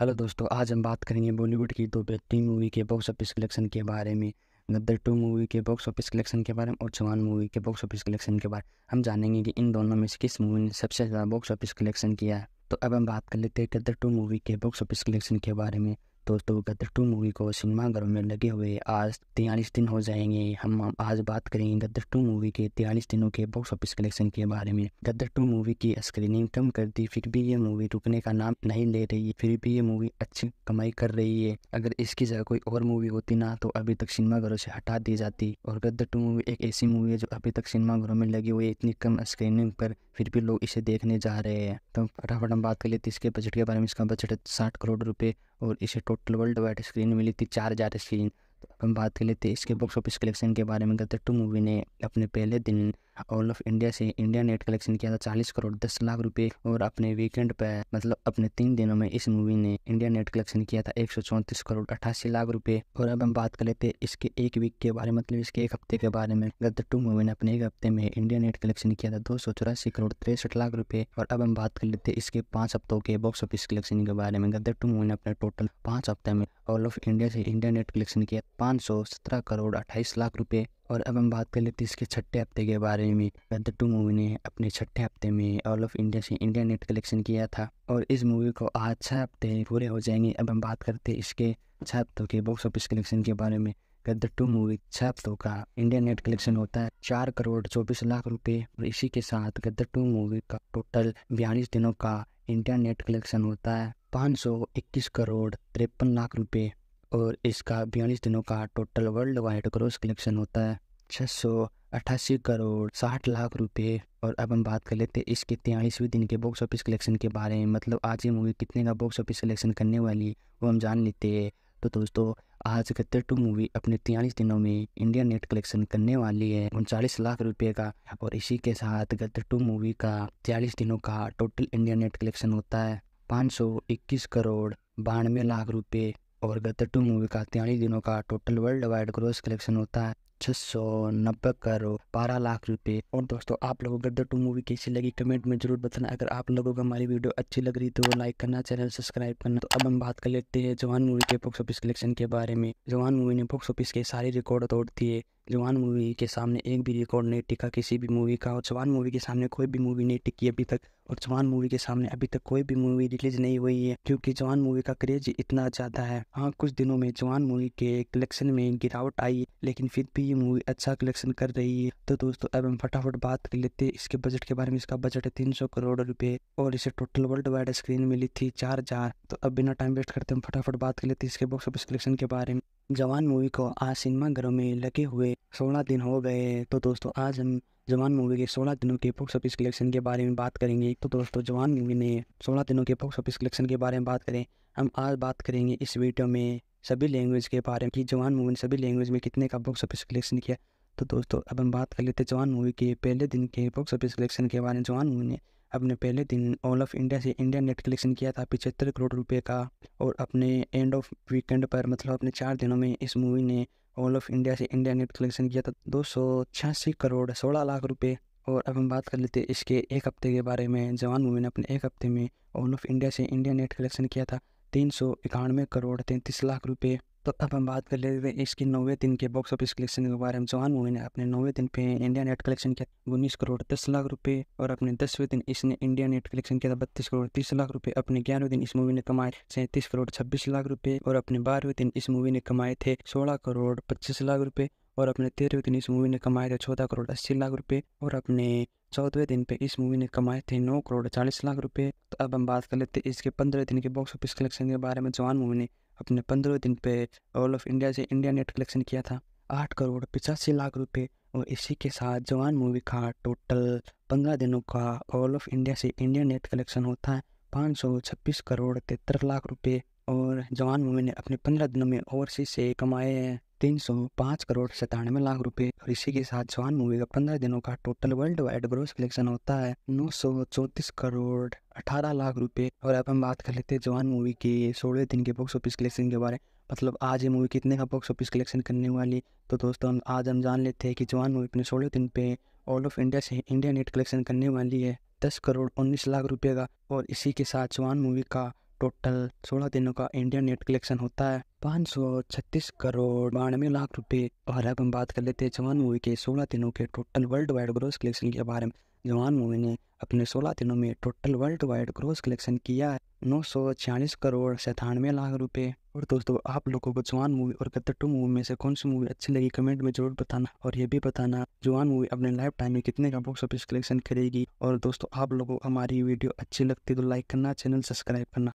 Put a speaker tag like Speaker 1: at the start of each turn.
Speaker 1: hello दोस्तों आज हम बात करेंगे बॉलीवुड की दो तो बेहतरीन मूवी के बॉक्स ऑफिस कलेक्शन के बारे में गद्दर टू मूवी के बॉक्स ऑफिस कलेक्शन के बारे में और जवान मूवी के बॉक्स ऑफिस कलेक्शन के बारे में हम जानेंगे कि इन दोनों में से किस मूवी ने सबसे ज़्यादा बॉक्स ऑफिस कलेक्शन किया है तो अब हम बात कर लेते हैं गद्दर टू मूवी के बॉक्स ऑफिस कलेक्शन के बारे में दोस्तों गदर टू मूवी को सिनेमाघरों में लगे हुए आज तियालीस दिन हो जाएंगे हम आज बात करेंगे गदर टू मूवी के तयालीस दिनों के बॉक्स ऑफिस कलेक्शन के बारे में गदर टू मूवी की स्क्रीनिंग कम कर दी फिर भी ये मूवी रुकने का नाम नहीं ले रही है फिर भी ये मूवी अच्छी कमाई कर रही है अगर इसकी जगह कोई और मूवी होती ना तो अभी तक सिनेमाघरों से हटा दी जाती और गदर टू मूवी एक ऐसी मूवी है जो अभी तक सिनेमाघरों में लगी हुई इतनी कम स्क्रीनिंग पर फिर भी लोग इसे देखने जा रहे हैं तो फटाफट हम बात कर लेते इसके बजट के बारे में इसका बजट साठ करोड़ रुपये और इसे टोटल वर्ल्ड वाइड स्क्रीन मिली थी चार हज़ार स्क्रीन तो हम बात कर लेते हैं इसके बॉक्स ऑफिस कलेक्शन के बारे में कहते टू मूवी ने अपने पहले दिन ऑल ऑफ इंडिया से इंडिया नेट कलेक्शन किया था चालीस करोड़ दस लाख रुपए और अपने वीकेंड पे मतलब अपने तीन दिनों में इस मूवी ने इंडिया नेट कलेक्शन किया था एक करोड़ अठासी लाख रुपए और अब हम बात कर लेते हैं इसके एक वीक के बारे में मतलब इसके एक हफ्ते के बारे में गद्द टू मूवी ने अपने एक हफ्ते में इंडिया नेट कलेक्शन किया था दो करोड़ तिरसठ लाख रुपए और अब हम बात कर लेते हैं इसके पांच हफ्तों के बॉक्स ऑफिस कलेक्शन के बारे में गद्दर टू मूवी ने अपने टोटल पांच हफ्ते में ऑल ऑफ इंडिया से इंडिया नेट कलेक्शन किया पाँच करोड़ अट्ठाईस लाख रुपए और अब हम बात कर लेते हैं इसके छठे हफ्ते के बारे में द टू मूवी ने अपने छठे हफ्ते में ऑल ऑफ इंडिया से इंडिया नेट कलेक्शन किया था और इस मूवी को आज छः हफ्ते पूरे हो जाएंगे अब हम बात करते हैं इसके छः हफ्तों के बॉक्स ऑफिस कलेक्शन के बारे में गद्दर टू मूवी छः हफ्तों का इंडिया नेट कलेक्शन होता है चार करोड़ चौबीस लाख रुपए और इसी के साथ गद्दर टू मूवी का टोटल बयालीस दिनों का इंडिया नेट कलेक्शन होता है पाँच सौ इक्कीस करोड़ तिरपन लाख रुपए और इसका बयालीस दिनों का total worldwide gross collection होता है छः सौ अट्ठासी करोड़ साठ लाख रुपए और अब हम बात कर लेते हैं इसके तेईसवें दिन के बॉक्स ऑफिस कलेक्शन के बारे में मतलब आज ये मूवी कितने का बॉक्स ऑफिस कलेक्शन करने वाली वो हम जान लेते हैं तो दोस्तों आज गद्दर टू मूवी अपने तियालीस दिनों में इंडिया नेट कलेक्शन करने वाली है उनचालीस लाख रुपए का और इसी के साथ गद्दर टू मूवी का तियालीस दिनों का टोटल इंडिया नेट कलेक्शन होता है पाँच सौ इक्कीस करोड़ बानवे लाख रुपए और गदर टू मूवी का तिहाड़ी दिनों का total worldwide gross collection होता है छः सौ नब्बे करोड़ बारह लाख रुपए और दोस्तों आप लोगों को गद्दर टू मूवी कैसी लगी कमेंट में जरूर बताना अगर आप लोगों को हमारी वीडियो अच्छी लग रही तो लाइक करना चैनल सब्सक्राइब करना तो अब हम बात कर लेते हैं जवान मूवी के बॉक्स ऑफिस कलेक्शन के बारे में जवान मूवी ने बॉक्स ऑफिस के सारे रिकॉर्ड तोड़ दिए जवान मूवी के सामने एक भी रिकॉर्ड नहीं टिका किसी भी मूवी का और जवान मूवी के सामने कोई भी मूवी नहीं टिकी अभी तक और जवान मूवी के सामने अभी तक कोई भी मूवी रिलीज नहीं हुई है क्योंकि जवान मूवी का क्रेज इतना ज़्यादा है हाँ कुछ दिनों में जवान मूवी के कलेक्शन में गिरावट आई लेकिन फिर भी ये मूवी अच्छा कलेक्शन कर रही है तो दोस्तों अब हम फटाफट बात कर लेते हैं इसके बजट के बारे में इसका बजट है तीन सौ करोड़ रुपए और इसे टोटल वर्ल्ड वाइड स्क्रीन मिली थी चार हजार तो अब बिना टाइम वेस्ट करते हम फटाफट बात कर लेते हैं इसके बॉक्स ऑफिस कलेक्शन के बारे में जवान मूवी को आज सिनेमा घरों में लगे हुए सोलह दिन हो गए तो दोस्तों आज हम जवान मूवी के 16 दिनों के बॉक्स ऑफिस कलेक्शन के बारे में बात करेंगे तो दोस्तों जवान मूवी ने 16 दिनों के बॉक्स ऑफिस कलेक्शन के बारे में बात करें हम आज बात करेंगे इस वीडियो में सभी लैंग्वेज के बारे में कि जवान मूवी ने सभी लैंग्वेज में कितने का बॉक्स ऑफिस कलेक्शन किया तो दोस्तों अब हम बात कर लेते जवान मूवी के पहले दिन के बॉक्स ऑफिस कलेक्शन के बारे में जवान मूवी ने अपने पहले दिन ऑल ऑफ इंडिया से इंडिया नेट कलेक्शन किया था पिछहत्तर करोड़ रुपए का और अपने एंड ऑफ वीकेंड पर मतलब अपने चार दिनों में इस मूवी ने ऑल ऑफ इंडिया से इंडिया नेट कलेक्शन किया था दो करोड़ सोलह लाख रुपये और अब हम बात कर लेते इसके एक हफ्ते के बारे में जवान मूवी ने अपने एक हफ्ते में ऑल ऑफ इंडिया से इंडिया नेट कलेक्शन किया था तीन सौ इक्यानवे करोड़ तैंतीस लाख रुपए तो अब हम बात कर लेते हैं इसकी नौवे दिन के बॉक्स ऑफिस कलेक्शन के बारे में जवान मूवी ने अपने नौवे दिन पे इंडिया नेट कलेक्शन किया उन्नीस करोड़ दस लाख रुपए और अपने दसवें दिन इसने इंडिया नेट कलेक्शन किया था बत्तीस करोड़ तीस लाख रुपए अपने ग्यारहवें दिन इस मूवी ने कमाए सैंतीस करोड़ छब्बीस लाख रुपए और अपने बारहवें दिन इस मूवी ने कमाए थे सोलह करोड़ पच्चीस लाख रुपए और अपने तेरहवें दिन इस मूवी ने कमाए थे चौदह करोड़ अस्सी लाख रुपए और अपने चौदहवें दिन पे इस मूवी ने कमाए थे नौ करोड़ चालीस लाख रुपए तो अब हम बात कर लेते हैं इसके पंद्रह दिन के बॉक्स ऑफिस कलेक्शन के बारे में जवान मूवी ने अपने पंद्रह दिन पे ऑल ऑफ इंडिया से इंडिया नेट कलेक्शन किया था आठ करोड़ पचासी लाख रुपये और इसी के साथ जवान मूवी का टोटल पंद्रह दिनों का ऑल ऑफ इंडिया से इंडिया नेट कलेक्शन होता है पाँच सौ छब्बीस करोड़ तिहत्तर लाख रुपये और जवान मूवी ने अपने पंद्रह दिनों में ओवरसीज से कमाए हैं तीन सौ पाँच करोड़ सतानवे लाख रुपए और इसी के साथ जवान मूवी का पंद्रह दिनों का total worldwide gross collection होता है नौ सौ चौंतीस करोड़ अठारह लाख रुपए और अब हम बात कर लेते हैं जवान मूवी के सोलह दिन के बॉक्स ऑफिस कलेक्शन के बारे में मतलब आज ये मूवी कितने का बॉक्स ऑफिस कलेक्शन करने वाली तो दोस्तों हम आज हम जान लेते हैं कि जवान मूवी अपने सोलह दिन पे ऑल ऑफ इंडिया से इंडिया नेट कलेक्शन करने वाली है दस करोड़ उन्नीस लाख रुपये का और इसी के साथ जवान मूवी का टोटल सोलह दिनों का इंडियन नेट कलेक्शन होता है पाँच सौ छत्तीस करोड़ बानवे लाख रुपए और अब हम बात कर लेते हैं जवान मूवी के सोलह दिनों के total worldwide gross collection के बारे में जवान मूवी ने अपने सोलह दिनों में total worldwide gross collection किया है नौ सौ छियालीस करोड़ सैतानवे लाख रुपए और दोस्तों आप लोगों को जवान मूवी और गद्दर टू मूवी में से कौन सी मूवी अच्छी लगी कमेंट में जरूर बताना और ये भी बताना जवान मूवी अपने लाइफ टाइम में कितने का बॉक्स ऑफिस कलेक्शन करेगी और दोस्तों आप लोगों को हमारी वीडियो अच्छी लगती तो लाइक करना चैनल सब्सक्राइब करना